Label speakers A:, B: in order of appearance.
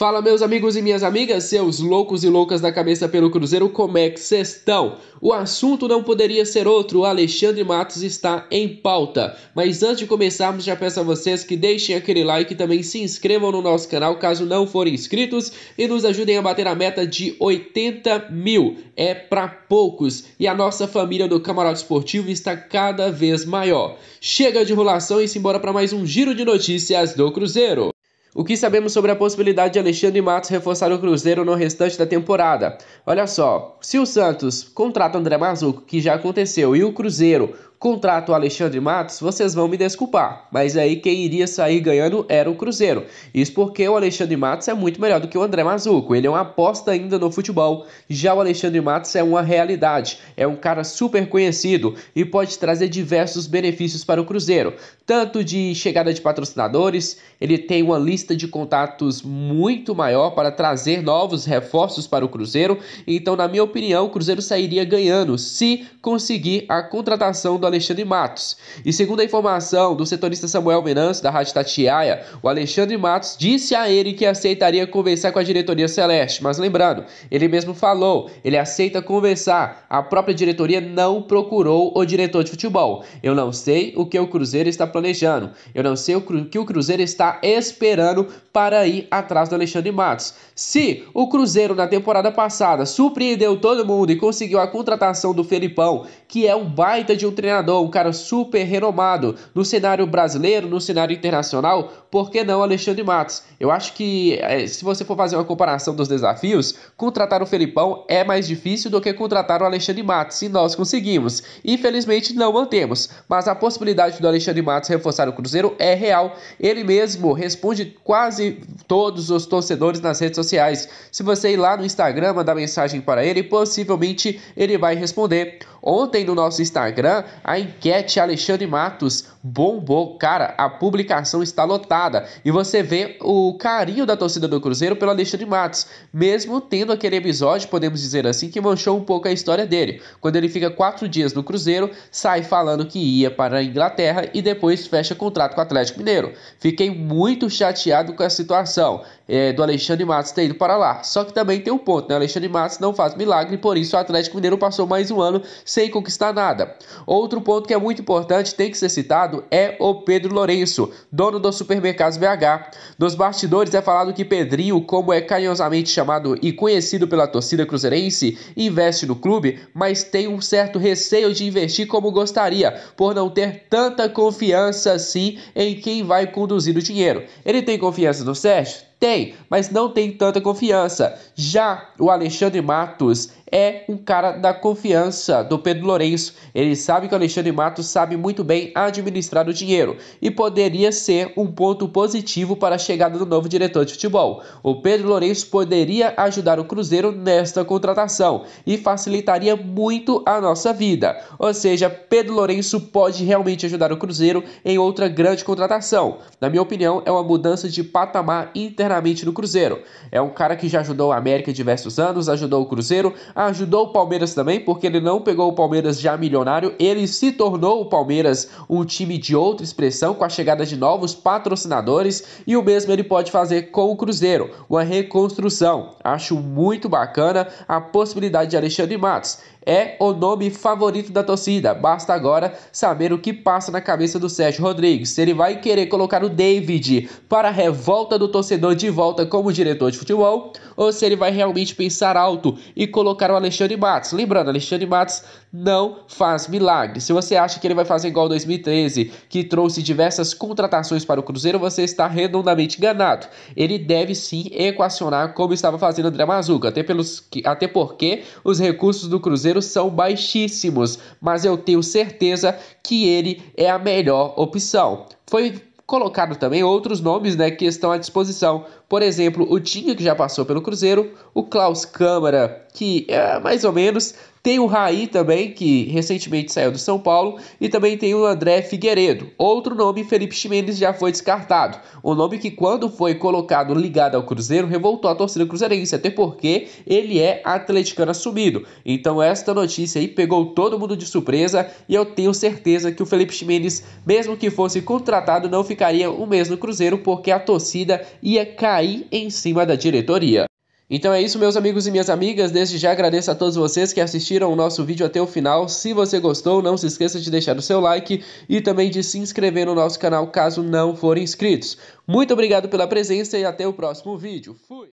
A: Fala meus amigos e minhas amigas, seus loucos e loucas da cabeça pelo Cruzeiro, como é que vocês estão? O assunto não poderia ser outro, o Alexandre Matos está em pauta. Mas antes de começarmos, já peço a vocês que deixem aquele like e também se inscrevam no nosso canal caso não forem inscritos e nos ajudem a bater a meta de 80 mil. É para poucos e a nossa família do Camarote Esportivo está cada vez maior. Chega de enrolação e simbora para mais um giro de notícias do Cruzeiro. O que sabemos sobre a possibilidade de Alexandre Matos reforçar o Cruzeiro no restante da temporada? Olha só, se o Santos contrata André Mazuco, que já aconteceu, e o Cruzeiro Contrato o Alexandre Matos, vocês vão me desculpar, mas aí quem iria sair ganhando era o Cruzeiro. Isso porque o Alexandre Matos é muito melhor do que o André Mazuco, ele é uma aposta ainda no futebol. Já o Alexandre Matos é uma realidade, é um cara super conhecido e pode trazer diversos benefícios para o Cruzeiro, tanto de chegada de patrocinadores, ele tem uma lista de contatos muito maior para trazer novos reforços para o Cruzeiro. Então, na minha opinião, o Cruzeiro sairia ganhando se conseguir a contratação do Alexandre Matos. E segundo a informação do setorista Samuel Venâncio, da Rádio Tatiaia, o Alexandre Matos disse a ele que aceitaria conversar com a diretoria Celeste. Mas lembrando, ele mesmo falou, ele aceita conversar. A própria diretoria não procurou o diretor de futebol. Eu não sei o que o Cruzeiro está planejando. Eu não sei o que o Cruzeiro está esperando para ir atrás do Alexandre Matos. Se o Cruzeiro na temporada passada surpreendeu todo mundo e conseguiu a contratação do Felipão, que é um baita de um treinador um cara super renomado no cenário brasileiro, no cenário internacional, por que não Alexandre Matos? Eu acho que é, se você for fazer uma comparação dos desafios, contratar o Felipão é mais difícil do que contratar o Alexandre Matos, e nós conseguimos. Infelizmente não mantemos, mas a possibilidade do Alexandre Matos reforçar o Cruzeiro é real. Ele mesmo responde quase todos os torcedores nas redes sociais. Se você ir lá no Instagram mandar mensagem para ele, possivelmente ele vai responder. Ontem no nosso Instagram, a enquete Alexandre Matos bombou, cara, a publicação está lotada e você vê o carinho da torcida do Cruzeiro pelo Alexandre Matos, mesmo tendo aquele episódio, podemos dizer assim, que manchou um pouco a história dele. Quando ele fica quatro dias no Cruzeiro, sai falando que ia para a Inglaterra e depois fecha contrato com o Atlético Mineiro. Fiquei muito chateado com a situação é, do Alexandre Matos ter ido para lá. Só que também tem um ponto, né? O Alexandre Matos não faz milagre, por isso o Atlético Mineiro passou mais um ano sem conquistar nada. Outro ponto que é muito importante, tem que ser citado, é o Pedro Lourenço, dono do Supermercado Supermercados BH. Nos bastidores é falado que Pedrinho, como é carinhosamente chamado e conhecido pela torcida cruzeirense, investe no clube, mas tem um certo receio de investir como gostaria, por não ter tanta confiança assim em quem vai conduzir o dinheiro. Ele tem confiança no Sérgio? Tem, mas não tem tanta confiança. Já o Alexandre Matos é um cara da confiança do Pedro Lourenço. Ele sabe que o Alexandre Matos sabe muito bem administrar o dinheiro e poderia ser um ponto positivo para a chegada do novo diretor de futebol. O Pedro Lourenço poderia ajudar o Cruzeiro nesta contratação e facilitaria muito a nossa vida. Ou seja, Pedro Lourenço pode realmente ajudar o Cruzeiro em outra grande contratação. Na minha opinião, é uma mudança de patamar internacional eternamente no Cruzeiro. É um cara que já ajudou a América diversos anos, ajudou o Cruzeiro, ajudou o Palmeiras também, porque ele não pegou o Palmeiras já milionário, ele se tornou o Palmeiras um time de outra expressão com a chegada de novos patrocinadores e o mesmo ele pode fazer com o Cruzeiro, uma reconstrução. Acho muito bacana a possibilidade de Alexandre Matos é o nome favorito da torcida. Basta agora saber o que passa na cabeça do Sérgio Rodrigues. Se ele vai querer colocar o David para a revolta do torcedor de volta como diretor de futebol ou se ele vai realmente pensar alto e colocar o Alexandre Matos. Lembrando, Alexandre Matos não faz milagre. Se você acha que ele vai fazer igual 2013, que trouxe diversas contratações para o Cruzeiro, você está redondamente enganado. Ele deve sim equacionar como estava fazendo André Mazuca, até, pelos, até porque os recursos do Cruzeiro são baixíssimos, mas eu tenho certeza que ele é a melhor opção. Foi colocado também outros nomes né, que estão à disposição. Por exemplo, o Tinha, que já passou pelo Cruzeiro, o Klaus Câmara, que é mais ou menos, tem o Raí também, que recentemente saiu do São Paulo, e também tem o André Figueiredo. Outro nome, Felipe Ximenes, já foi descartado. Um nome que, quando foi colocado ligado ao Cruzeiro, revoltou a torcida cruzeirense, até porque ele é atleticano assumido. Então, esta notícia aí pegou todo mundo de surpresa e eu tenho certeza que o Felipe Ximenes, mesmo que fosse contratado, não ficaria o mesmo Cruzeiro, porque a torcida ia cair em cima da diretoria. Então é isso, meus amigos e minhas amigas. Desde já agradeço a todos vocês que assistiram o nosso vídeo até o final. Se você gostou, não se esqueça de deixar o seu like e também de se inscrever no nosso canal caso não forem inscritos. Muito obrigado pela presença e até o próximo vídeo. Fui!